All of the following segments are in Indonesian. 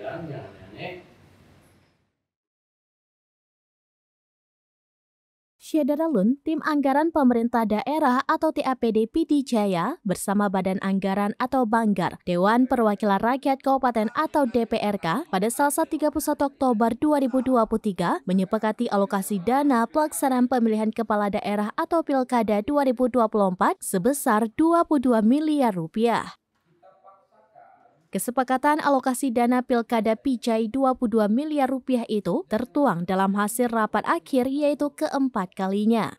pikiran yang aneh-aneh Syedaralun, Tim Anggaran Pemerintah Daerah atau TAPD PD Jaya bersama Badan Anggaran atau Banggar, Dewan Perwakilan Rakyat Kabupaten atau DPRK pada Selasa 31 Oktober 2023 menyepakati alokasi dana pelaksanaan pemilihan kepala daerah atau Pilkada 2024 sebesar 22 miliar rupiah. Kesepakatan alokasi dana Pilkada Pijai 22 miliar rupiah itu tertuang dalam hasil rapat akhir yaitu keempat kalinya.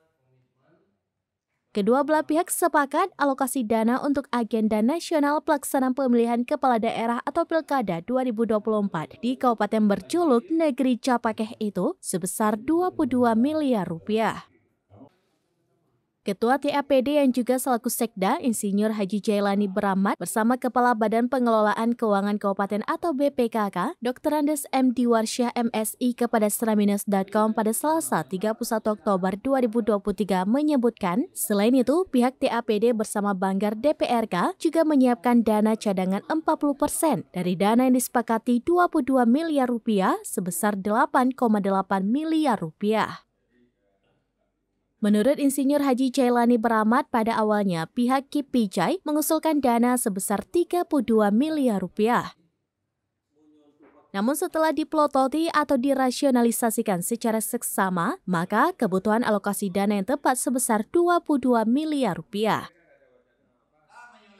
Kedua belah pihak sepakat alokasi dana untuk agenda nasional pelaksanaan pemilihan kepala daerah atau Pilkada 2024 di Kabupaten Berjuluk Negeri Capakeh itu sebesar 22 miliar rupiah. Ketua TAPD yang juga selaku Sekda, Insinyur Haji Jailani Beramat bersama Kepala Badan Pengelolaan Keuangan Kabupaten atau BPKK, Dr. Andes M. Diwarsyah MSI kepada Seraminus.com pada Selasa 31 Oktober 2023 menyebutkan, selain itu pihak TAPD bersama Banggar DPRK juga menyiapkan dana cadangan 40% dari dana yang disepakati 22 miliar rupiah sebesar 8,8 miliar rupiah. Menurut Insinyur Haji Jailani Beramat, pada awalnya pihak KIPI Jai mengusulkan dana sebesar 32 miliar rupiah. Namun setelah diplototi atau dirasionalisasikan secara seksama, maka kebutuhan alokasi dana yang tepat sebesar 22 miliar rupiah.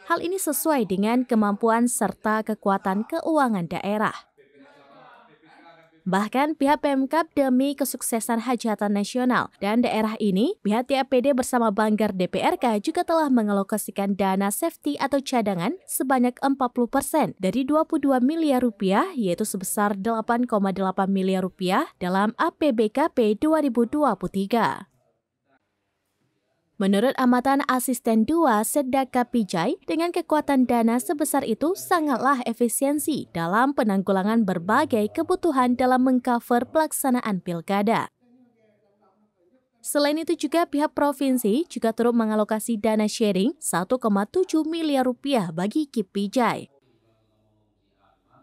Hal ini sesuai dengan kemampuan serta kekuatan keuangan daerah. Bahkan pihak Pemkap demi kesuksesan hajatan nasional dan daerah ini, pihak TAPD bersama Banggar DPRK juga telah mengalokasikan dana safety atau cadangan sebanyak 40% dari 22 miliar rupiah yaitu sebesar 8,8 miliar rupiah dalam APBKP 2023. Menurut amatan asisten 2 Sedaka Pijai, dengan kekuatan dana sebesar itu sangatlah efisiensi dalam penanggulangan berbagai kebutuhan dalam mengcover pelaksanaan pilkada. Selain itu juga pihak provinsi juga turut mengalokasi dana sharing 1,7 miliar rupiah bagi Kipijai.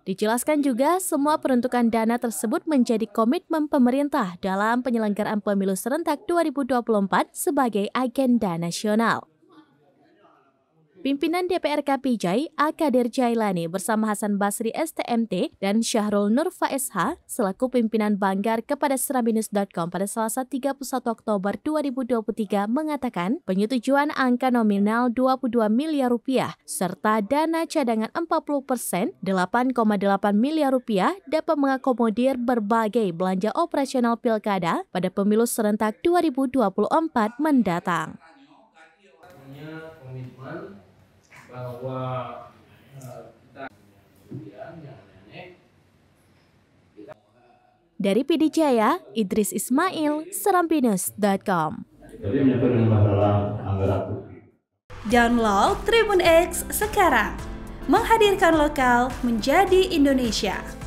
Dijelaskan juga, semua peruntukan dana tersebut menjadi komitmen pemerintah dalam penyelenggaraan pemilu serentak 2024 sebagai agenda nasional. Pimpinan DPRK Jai, Akadir Jailani bersama Hasan Basri STMT dan Syahrul Nur SH selaku pimpinan Banggar kepada Serabinus.com pada Selasa 31 Oktober 2023 mengatakan penyetujuan angka nominal 22 miliar rupiah serta dana cadangan 40 persen 8,8 miliar rupiah dapat mengakomodir berbagai belanja operasional pilkada pada pemilu serentak 2024 mendatang. Punya komitmen bahwa eh, dari PD Dari Idris Ismail, serampinus.com. Download Tribun X sekarang. Menghadirkan lokal menjadi Indonesia.